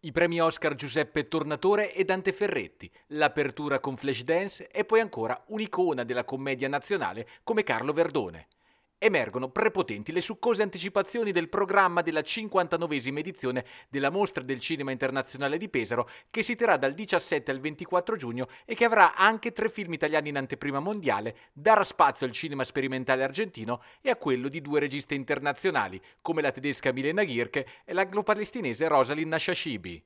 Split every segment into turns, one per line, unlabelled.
I premi Oscar Giuseppe Tornatore e Dante Ferretti, l'apertura con Flashdance e poi ancora un'icona della commedia nazionale come Carlo Verdone emergono prepotenti le succose anticipazioni del programma della 59esima edizione della Mostra del Cinema Internazionale di Pesaro che si terrà dal 17 al 24 giugno e che avrà anche tre film italiani in anteprima mondiale, darà spazio al cinema sperimentale argentino e a quello di due registe internazionali come la tedesca Milena Ghirche e l'anglo-palestinese Rosalind Nashashibi.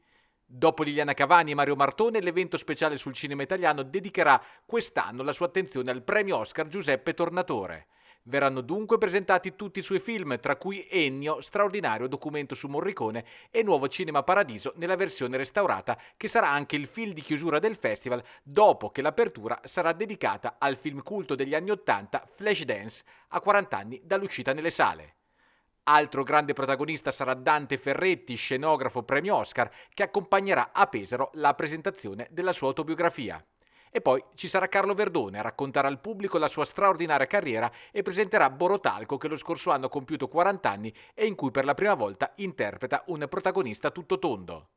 Dopo Liliana Cavani e Mario Martone, l'evento speciale sul cinema italiano dedicherà quest'anno la sua attenzione al premio Oscar Giuseppe Tornatore. Verranno dunque presentati tutti i suoi film, tra cui Ennio, straordinario documento su Morricone e Nuovo Cinema Paradiso nella versione restaurata, che sarà anche il film di chiusura del festival, dopo che l'apertura sarà dedicata al film culto degli anni Ottanta Flashdance, a 40 anni dall'uscita nelle sale. Altro grande protagonista sarà Dante Ferretti, scenografo premio Oscar, che accompagnerà a Pesaro la presentazione della sua autobiografia. E poi ci sarà Carlo Verdone a raccontare al pubblico la sua straordinaria carriera e presenterà Borotalco che lo scorso anno ha compiuto 40 anni e in cui per la prima volta interpreta un protagonista tutto tondo.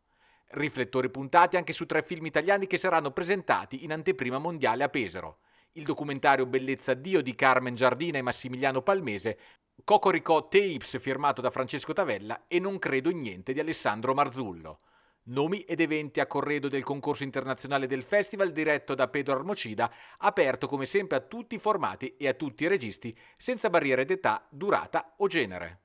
Riflettori puntati anche su tre film italiani che saranno presentati in anteprima mondiale a Pesaro. Il documentario Bellezza Dio di Carmen Giardina e Massimiliano Palmese, Cocorico Tapes firmato da Francesco Tavella e Non credo in niente di Alessandro Marzullo. Nomi ed eventi a corredo del concorso internazionale del festival diretto da Pedro Armocida, aperto come sempre a tutti i formati e a tutti i registi, senza barriere d'età, durata o genere.